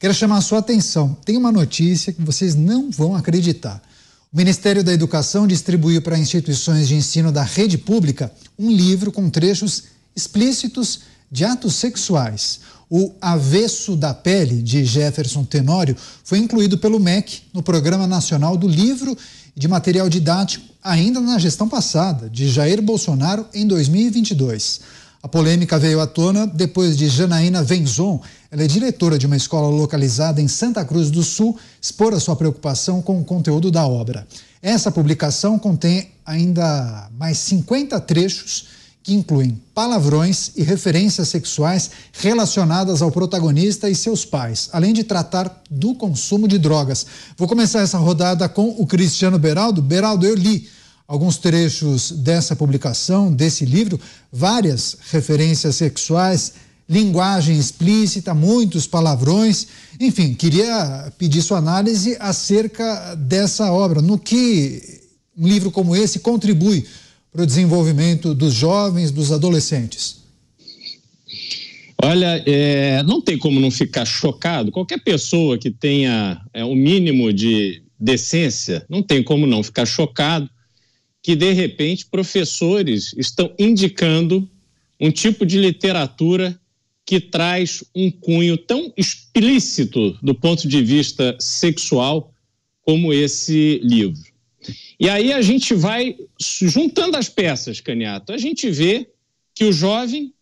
Quero chamar a sua atenção. Tem uma notícia que vocês não vão acreditar. O Ministério da Educação distribuiu para instituições de ensino da rede pública um livro com trechos explícitos de atos sexuais. O Avesso da Pele, de Jefferson Tenório, foi incluído pelo MEC no Programa Nacional do Livro de Material Didático, ainda na gestão passada, de Jair Bolsonaro, em 2022. A polêmica veio à tona depois de Janaína Venzon ela é diretora de uma escola localizada em Santa Cruz do Sul, expor a sua preocupação com o conteúdo da obra. Essa publicação contém ainda mais 50 trechos que incluem palavrões e referências sexuais relacionadas ao protagonista e seus pais, além de tratar do consumo de drogas. Vou começar essa rodada com o Cristiano Beraldo. Beraldo, eu li alguns trechos dessa publicação, desse livro, várias referências sexuais linguagem explícita, muitos palavrões. Enfim, queria pedir sua análise acerca dessa obra, no que um livro como esse contribui para o desenvolvimento dos jovens, dos adolescentes. Olha, é, não tem como não ficar chocado. Qualquer pessoa que tenha o é, um mínimo de decência, não tem como não ficar chocado que, de repente, professores estão indicando um tipo de literatura que traz um cunho tão explícito do ponto de vista sexual como esse livro. E aí a gente vai juntando as peças, Caniato. A gente vê que o jovem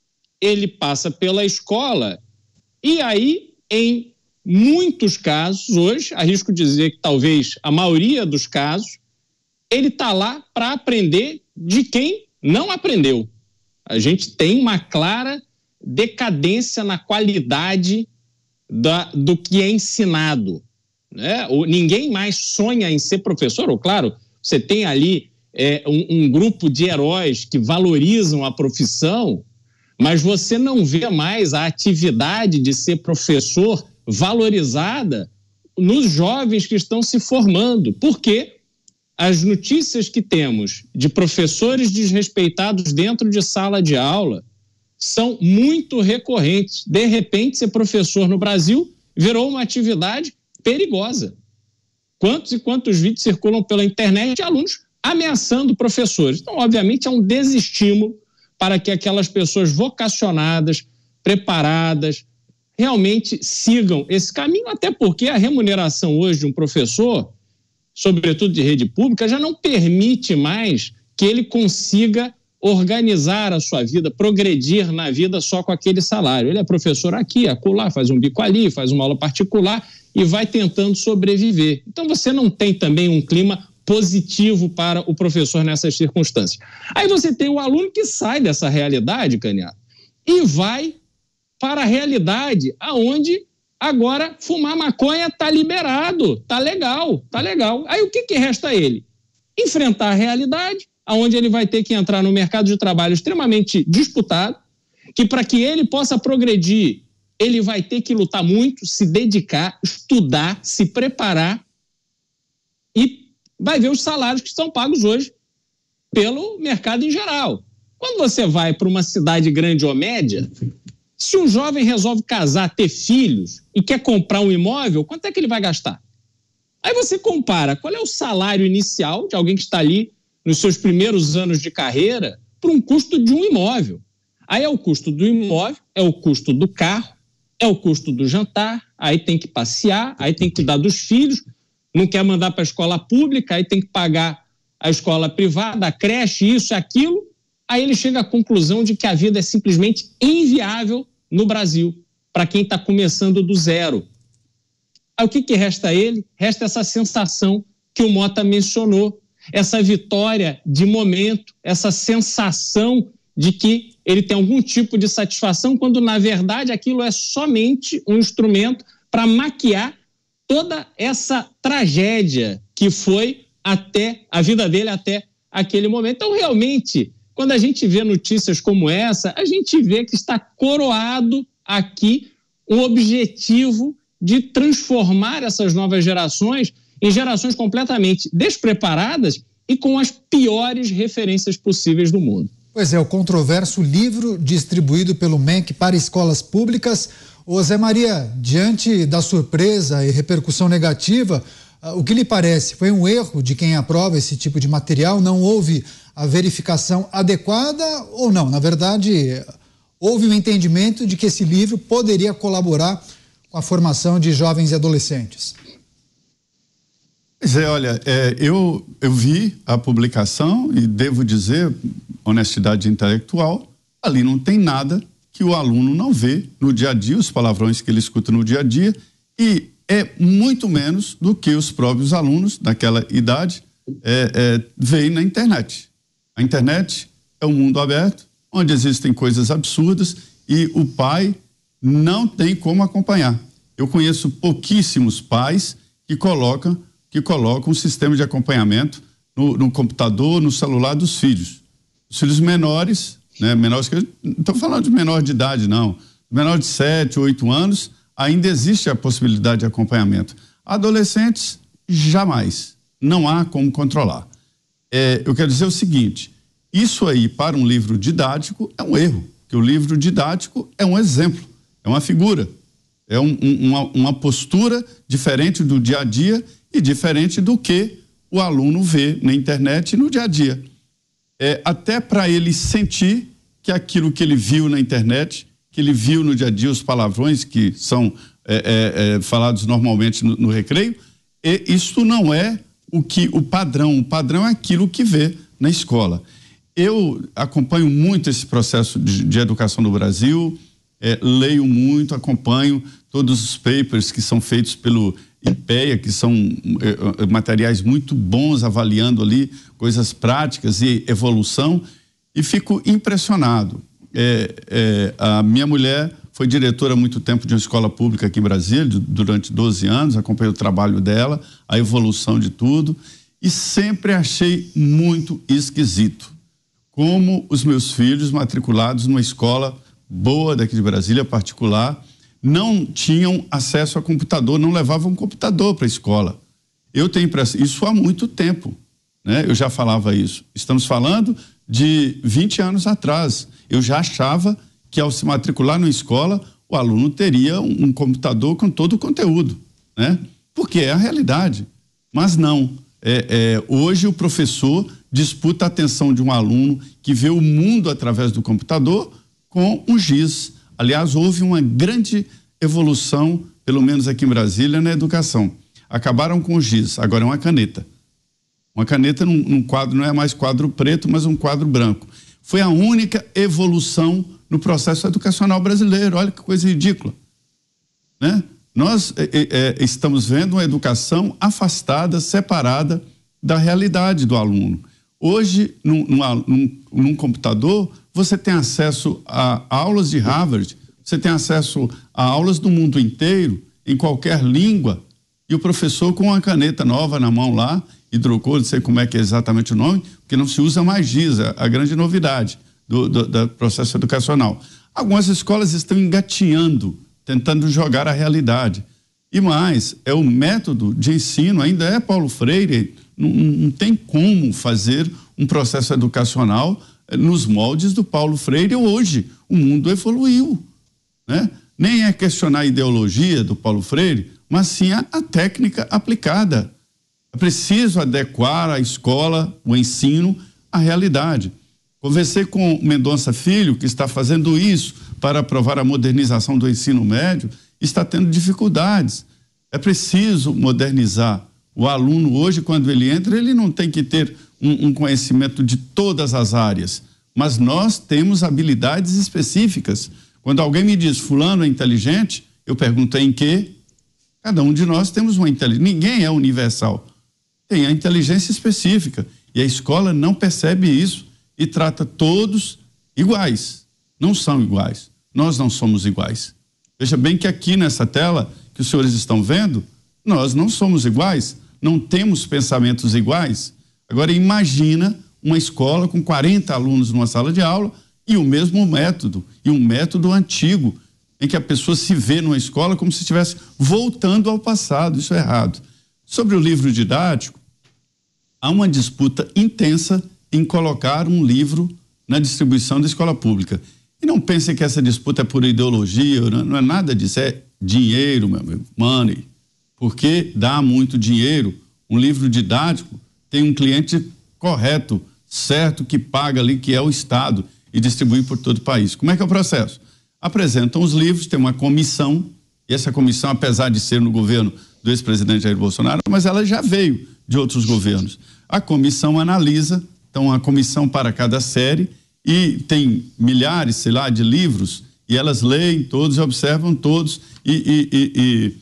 ele passa pela escola e aí em muitos casos hoje, arrisco dizer que talvez a maioria dos casos, ele está lá para aprender de quem não aprendeu. A gente tem uma clara decadência na qualidade da, do que é ensinado. Né? O ninguém mais sonha em ser professor, ou claro, você tem ali é, um, um grupo de heróis que valorizam a profissão, mas você não vê mais a atividade de ser professor valorizada nos jovens que estão se formando, porque as notícias que temos de professores desrespeitados dentro de sala de aula, são muito recorrentes. De repente, ser professor no Brasil virou uma atividade perigosa. Quantos e quantos vídeos circulam pela internet de alunos ameaçando professores? Então, obviamente, é um desestímulo para que aquelas pessoas vocacionadas, preparadas, realmente sigam esse caminho, até porque a remuneração hoje de um professor, sobretudo de rede pública, já não permite mais que ele consiga organizar a sua vida, progredir na vida só com aquele salário. Ele é professor aqui, acolá, faz um bico ali, faz uma aula particular e vai tentando sobreviver. Então você não tem também um clima positivo para o professor nessas circunstâncias. Aí você tem o aluno que sai dessa realidade, Caniato, e vai para a realidade aonde agora fumar maconha está liberado, está legal, está legal. Aí o que, que resta a ele? Enfrentar a realidade, onde ele vai ter que entrar no mercado de trabalho extremamente disputado, que para que ele possa progredir, ele vai ter que lutar muito, se dedicar, estudar, se preparar e vai ver os salários que são pagos hoje pelo mercado em geral. Quando você vai para uma cidade grande ou média, se um jovem resolve casar, ter filhos e quer comprar um imóvel, quanto é que ele vai gastar? Aí você compara qual é o salário inicial de alguém que está ali nos seus primeiros anos de carreira por um custo de um imóvel. Aí é o custo do imóvel, é o custo do carro, é o custo do jantar, aí tem que passear, aí tem que cuidar dos filhos, não quer mandar para a escola pública, aí tem que pagar a escola privada, a creche, isso e aquilo. Aí ele chega à conclusão de que a vida é simplesmente inviável no Brasil, para quem está começando do zero. Aí o que, que resta a ele? Resta essa sensação que o Mota mencionou, essa vitória de momento, essa sensação de que ele tem algum tipo de satisfação, quando na verdade aquilo é somente um instrumento para maquiar toda essa tragédia que foi até a vida dele até aquele momento. Então, realmente, quando a gente vê notícias como essa, a gente vê que está coroado aqui o objetivo de transformar essas novas gerações em gerações completamente despreparadas e com as piores referências possíveis do mundo. Pois é, o controverso livro distribuído pelo MEC para escolas públicas. Ô Zé Maria, diante da surpresa e repercussão negativa, ah, o que lhe parece? Foi um erro de quem aprova esse tipo de material? Não houve a verificação adequada ou não? Na verdade, houve um entendimento de que esse livro poderia colaborar com a formação de jovens e adolescentes. Zé, olha, é, eu, eu vi a publicação e devo dizer, honestidade intelectual, ali não tem nada que o aluno não vê no dia a dia, os palavrões que ele escuta no dia a dia, e é muito menos do que os próprios alunos daquela idade é, é, veem na internet. A internet é um mundo aberto, onde existem coisas absurdas e o pai não tem como acompanhar. Eu conheço pouquíssimos pais que colocam que colocam um sistema de acompanhamento no, no, computador, no celular dos filhos. Os filhos menores, né, menores que não estou falando de menor de idade, não. Menor de 7, 8 anos, ainda existe a possibilidade de acompanhamento. Adolescentes, jamais. Não há como controlar. É, eu quero dizer o seguinte: isso aí, para um livro didático, é um erro, que o livro didático é um exemplo, é uma figura. É um, uma, uma postura diferente do dia a dia e diferente do que o aluno vê na internet no dia a dia. É, até para ele sentir que aquilo que ele viu na internet, que ele viu no dia a dia, os palavrões que são é, é, é falados normalmente no, no recreio, e isso não é o que o padrão. O padrão é aquilo que vê na escola. Eu acompanho muito esse processo de, de educação no Brasil é, leio muito, acompanho todos os papers que são feitos pelo IPEA, que são é, é, materiais muito bons avaliando ali coisas práticas e evolução, e fico impressionado. É, é, a minha mulher foi diretora há muito tempo de uma escola pública aqui em Brasília, durante 12 anos, acompanhei o trabalho dela, a evolução de tudo, e sempre achei muito esquisito como os meus filhos matriculados numa escola boa daqui de Brasília, particular, não tinham acesso a computador, não levavam computador para a escola. Eu tenho impressão, isso há muito tempo, né? Eu já falava isso. Estamos falando de 20 anos atrás. Eu já achava que ao se matricular numa escola, o aluno teria um, computador com todo o conteúdo, né? Porque é a realidade. Mas não. É, é, hoje o professor disputa a atenção de um aluno que vê o mundo através do computador com o giz. Aliás, houve uma grande evolução, pelo menos aqui em Brasília, na educação. Acabaram com o giz, agora é uma caneta. Uma caneta num, num quadro, não é mais quadro preto, mas um quadro branco. Foi a única evolução no processo educacional brasileiro. Olha que coisa ridícula. Né? Nós é, é, estamos vendo uma educação afastada, separada da realidade do aluno. Hoje, num, num, num, num computador, você tem acesso a aulas de Harvard, você tem acesso a aulas do mundo inteiro, em qualquer língua, e o professor com uma caneta nova na mão lá, hidrocor, não sei como é que é exatamente o nome, porque não se usa mais GISA, a grande novidade do, do, do processo educacional. Algumas escolas estão engatinhando, tentando jogar a realidade. E mais, é o método de ensino, ainda é Paulo Freire, não, não tem como fazer um processo educacional nos moldes do Paulo Freire. Hoje o mundo evoluiu, né? Nem é questionar a ideologia do Paulo Freire, mas sim a, a técnica aplicada. É preciso adequar a escola, o ensino à realidade. Conversei com Mendonça Filho, que está fazendo isso para aprovar a modernização do ensino médio, está tendo dificuldades. É preciso modernizar. O aluno hoje, quando ele entra, ele não tem que ter um, um conhecimento de todas as áreas, mas nós temos habilidades específicas. Quando alguém me diz, Fulano é inteligente, eu pergunto em que? Cada um de nós temos uma inteligência. Ninguém é universal. Tem a inteligência específica. E a escola não percebe isso e trata todos iguais. Não são iguais. Nós não somos iguais. Veja bem que aqui nessa tela que os senhores estão vendo, nós não somos iguais. Não temos pensamentos iguais. Agora imagina uma escola com 40 alunos numa sala de aula e o mesmo método, e um método antigo, em que a pessoa se vê numa escola como se estivesse voltando ao passado. Isso é errado. Sobre o livro didático, há uma disputa intensa em colocar um livro na distribuição da escola pública. E não pensem que essa disputa é por ideologia, é, não é nada disso, é dinheiro, meu amigo, money. Porque dá muito dinheiro. Um livro didático tem um cliente correto, certo, que paga ali, que é o Estado, e distribui por todo o país. Como é que é o processo? Apresentam os livros, tem uma comissão, e essa comissão, apesar de ser no governo do ex-presidente Jair Bolsonaro, mas ela já veio de outros governos. A comissão analisa, então, a comissão para cada série, e tem milhares, sei lá, de livros, e elas leem todos, observam todos e, e, e,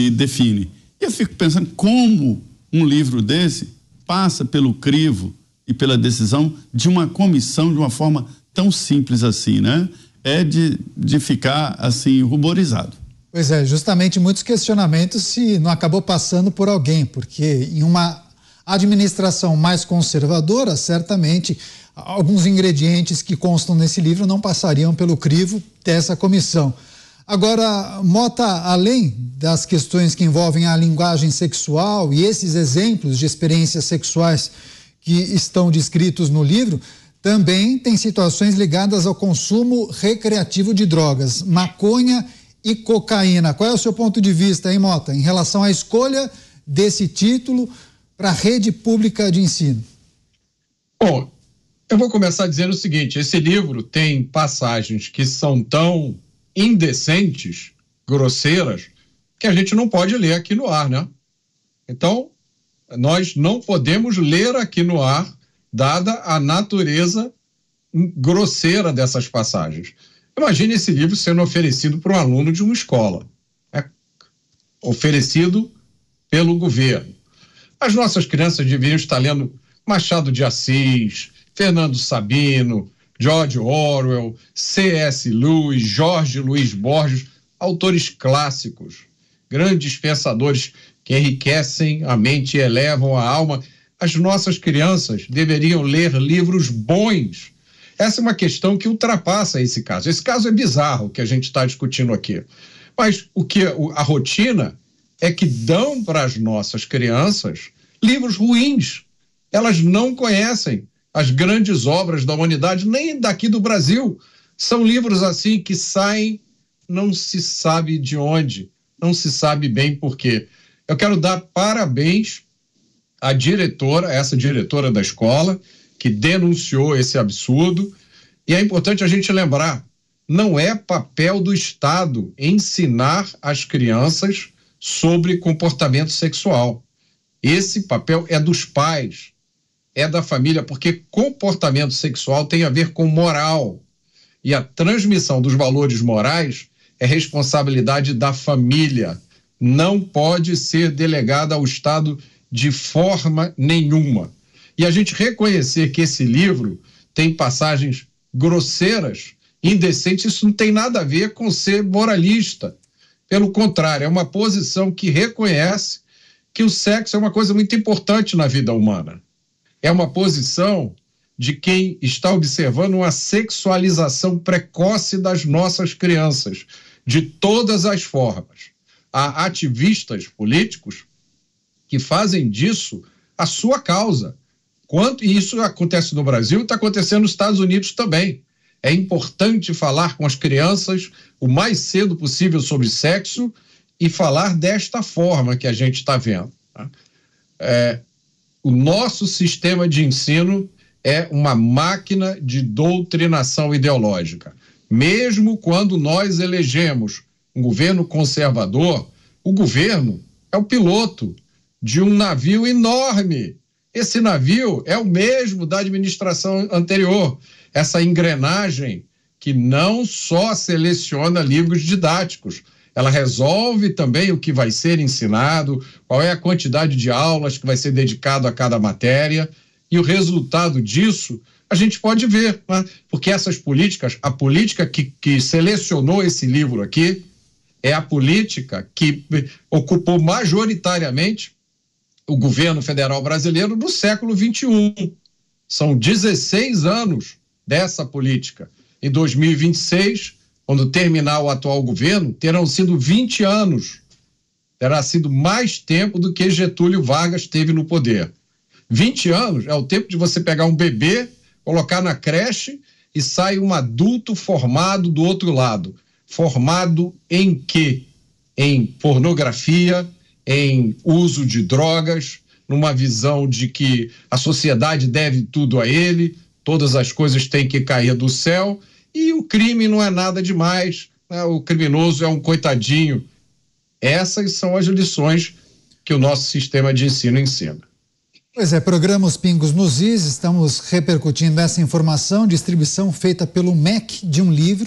e, e definem. E eu fico pensando como um livro desse passa pelo crivo e pela decisão de uma comissão de uma forma tão simples assim, né? É de, de ficar assim ruborizado. Pois é, justamente muitos questionamentos se não acabou passando por alguém, porque em uma administração mais conservadora, certamente alguns ingredientes que constam nesse livro não passariam pelo crivo dessa comissão. Agora, Mota, além das questões que envolvem a linguagem sexual e esses exemplos de experiências sexuais que estão descritos no livro, também tem situações ligadas ao consumo recreativo de drogas, maconha e cocaína. Qual é o seu ponto de vista, hein, Mota, em relação à escolha desse título para a rede pública de ensino? Bom, eu vou começar dizendo o seguinte: esse livro tem passagens que são tão indecentes, grosseiras, que a gente não pode ler aqui no ar, né? Então, nós não podemos ler aqui no ar, dada a natureza grosseira dessas passagens. Imagine esse livro sendo oferecido para um aluno de uma escola, é oferecido pelo governo. As nossas crianças deveriam estar lendo Machado de Assis, Fernando Sabino, George Orwell, C.S. Lewis, Jorge Luiz Borges, autores clássicos, grandes pensadores que enriquecem a mente e elevam a alma. As nossas crianças deveriam ler livros bons. Essa é uma questão que ultrapassa esse caso. Esse caso é bizarro que a gente está discutindo aqui. Mas o que a rotina é que dão para as nossas crianças livros ruins. Elas não conhecem as grandes obras da humanidade, nem daqui do Brasil. São livros assim que saem, não se sabe de onde, não se sabe bem por quê. Eu quero dar parabéns à diretora, essa diretora da escola, que denunciou esse absurdo. E é importante a gente lembrar: não é papel do Estado ensinar as crianças sobre comportamento sexual. Esse papel é dos pais, é da família, porque comportamento sexual tem a ver com moral. E a transmissão dos valores morais é responsabilidade da família. Não pode ser delegada ao Estado de forma nenhuma. E a gente reconhecer que esse livro tem passagens grosseiras, indecentes, isso não tem nada a ver com ser moralista. Pelo contrário, é uma posição que reconhece que o sexo é uma coisa muito importante na vida humana é uma posição de quem está observando uma sexualização precoce das nossas crianças, de todas as formas. Há ativistas políticos que fazem disso a sua causa. Quanto, e isso acontece no Brasil e está acontecendo nos Estados Unidos também. É importante falar com as crianças o mais cedo possível sobre sexo e falar desta forma que a gente está vendo. Tá? É, o nosso sistema de ensino é uma máquina de doutrinação ideológica. Mesmo quando nós elegemos um governo conservador, o governo é o piloto de um navio enorme. Esse navio é o mesmo da administração anterior. Essa engrenagem que não só seleciona livros didáticos, ela resolve também o que vai ser ensinado, qual é a quantidade de aulas que vai ser dedicado a cada matéria, e o resultado disso a gente pode ver, né? porque essas políticas, a política que, que selecionou esse livro aqui, é a política que ocupou majoritariamente o governo federal brasileiro no século XXI. São 16 anos dessa política. Em 2026, quando terminar o atual governo, terão sido 20 anos. Terá sido mais tempo do que Getúlio Vargas teve no poder. 20 anos é o tempo de você pegar um bebê, colocar na creche e sair um adulto formado do outro lado. Formado em quê? Em pornografia, em uso de drogas, numa visão de que a sociedade deve tudo a ele, todas as coisas têm que cair do céu e o crime não é nada demais, né? o criminoso é um coitadinho. Essas são as lições que o nosso sistema de ensino ensina. Pois é, programa Os Pingos nos Is, estamos repercutindo essa informação, distribuição feita pelo MEC de um livro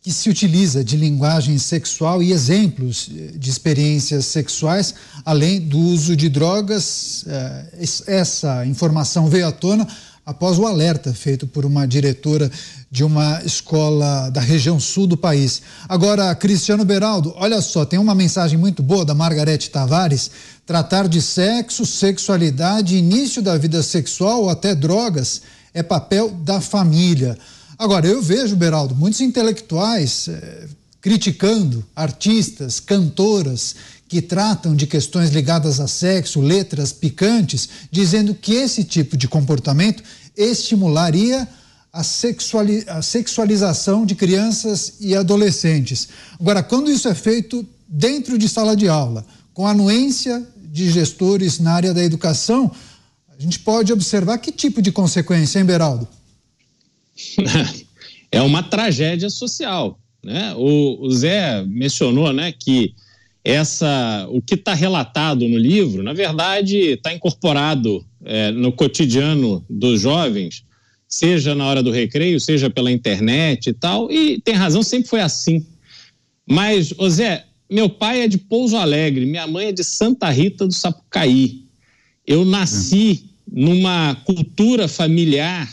que se utiliza de linguagem sexual e exemplos de experiências sexuais, além do uso de drogas. Eh, essa informação veio à tona após o alerta feito por uma diretora de uma escola da região sul do país. Agora, Cristiano Beraldo, olha só, tem uma mensagem muito boa da Margarete Tavares. Tratar de sexo, sexualidade, início da vida sexual ou até drogas é papel da família. Agora, eu vejo, Beraldo, muitos intelectuais eh, criticando artistas, cantoras que tratam de questões ligadas a sexo, letras picantes, dizendo que esse tipo de comportamento estimularia a, sexuali a sexualização de crianças e adolescentes. Agora, quando isso é feito dentro de sala de aula, com anuência de gestores na área da educação, a gente pode observar que tipo de consequência, hein, Beraldo? É uma tragédia social. Né? O, o Zé mencionou né, que essa o que está relatado no livro, na verdade, está incorporado é, no cotidiano dos jovens, seja na hora do recreio, seja pela internet e tal. E tem razão, sempre foi assim. Mas, ô Zé, meu pai é de Pouso Alegre, minha mãe é de Santa Rita do Sapucaí. Eu nasci numa cultura familiar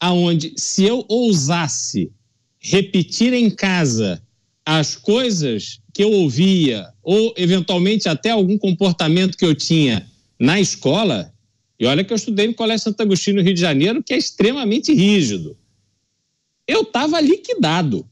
aonde se eu ousasse repetir em casa as coisas que eu ouvia, ou eventualmente até algum comportamento que eu tinha na escola, e olha que eu estudei no Colégio Santo Agostinho, no Rio de Janeiro, que é extremamente rígido. Eu estava liquidado.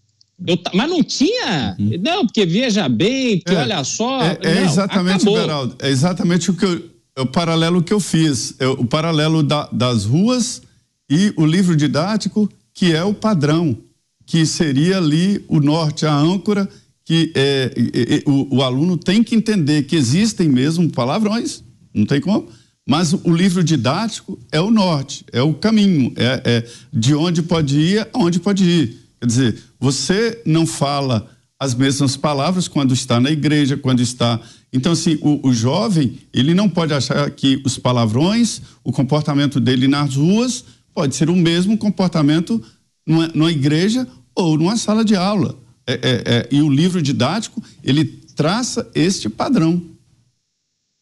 Eu, mas não tinha. Uhum. Não, porque veja bem, porque é, olha só. É, é não, exatamente, acabou. Beraldo, é exatamente o que eu, é o paralelo que eu fiz. É o paralelo da, das ruas e o livro didático, que é o padrão, que seria ali o norte, a âncora que é, é, o, o, aluno tem que entender que existem mesmo palavrões, não tem como, mas o livro didático é o norte, é o caminho, é, é de onde pode ir, aonde pode ir. Quer dizer, você não fala as mesmas palavras quando está na igreja, quando está. Então, assim, o, o jovem, ele não pode achar que os palavrões, o comportamento dele nas ruas, pode ser o mesmo comportamento numa, numa igreja ou numa sala de aula. É, é, é, e o livro didático, ele traça este padrão.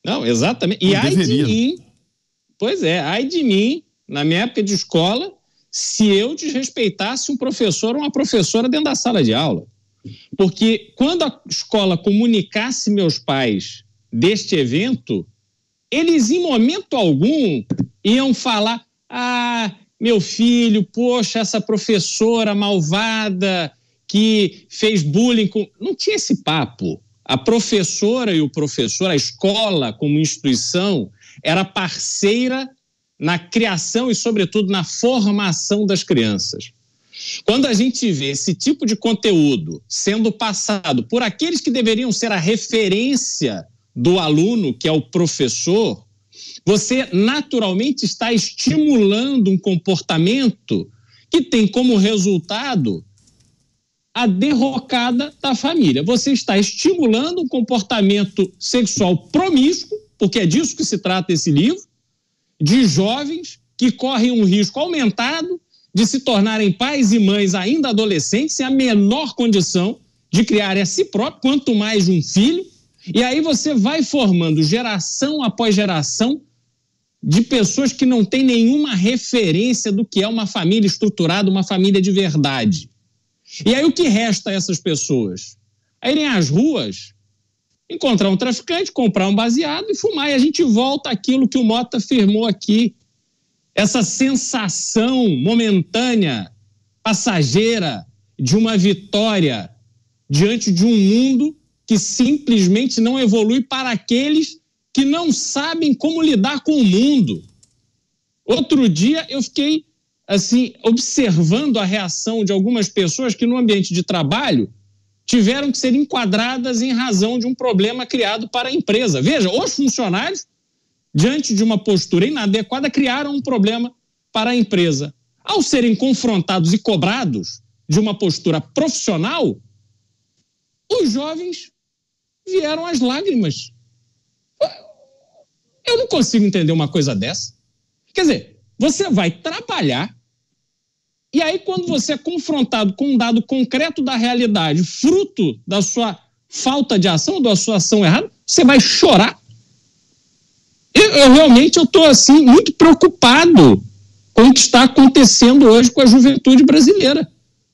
Não, exatamente. E ai de né? mim, pois é, ai de mim, na minha época de escola, se eu desrespeitasse um professor ou uma professora dentro da sala de aula. Porque quando a escola comunicasse meus pais deste evento, eles em momento algum iam falar: ah, meu filho, poxa, essa professora malvada, que fez bullying com. Não tinha esse papo. A professora e o professor, a escola como instituição, era parceira na criação e, sobretudo, na formação das crianças. Quando a gente vê esse tipo de conteúdo sendo passado por aqueles que deveriam ser a referência do aluno, que é o professor, você naturalmente está estimulando um comportamento que tem como resultado a derrocada da família. Você está estimulando um comportamento sexual promíscuo, porque é disso que se trata esse livro, de jovens que correm um risco aumentado de se tornarem pais e mães ainda adolescentes sem a menor condição de criar a si próprio, quanto mais um filho. E aí você vai formando geração após geração de pessoas que não têm nenhuma referência do que é uma família estruturada, uma família de verdade. E aí o que resta a essas pessoas? É irem às ruas, encontrar um traficante, comprar um baseado e fumar. E a gente volta àquilo que o Mota afirmou aqui. Essa sensação momentânea, passageira, de uma vitória diante de um mundo que simplesmente não evolui para aqueles que não sabem como lidar com o mundo. Outro dia eu fiquei assim, observando a reação de algumas pessoas que no ambiente de trabalho tiveram que ser enquadradas em razão de um problema criado para a empresa. Veja, os funcionários, diante de uma postura inadequada, criaram um problema para a empresa. Ao serem confrontados e cobrados de uma postura profissional, os jovens vieram as lágrimas. Eu não consigo entender uma coisa dessa. Quer dizer, você vai trabalhar e aí, quando você é confrontado com um dado concreto da realidade, fruto da sua falta de ação, da sua ação errada, você vai chorar. Eu, eu realmente eu estou assim muito preocupado com o que está acontecendo hoje com a juventude brasileira,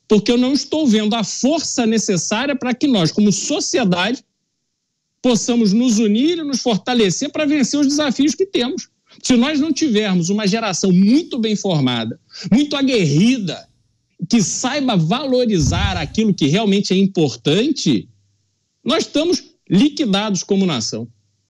porque eu não estou vendo a força necessária para que nós, como sociedade, possamos nos unir e nos fortalecer para vencer os desafios que temos. Se nós não tivermos uma geração muito bem formada, muito aguerrida, que saiba valorizar aquilo que realmente é importante, nós estamos liquidados como nação.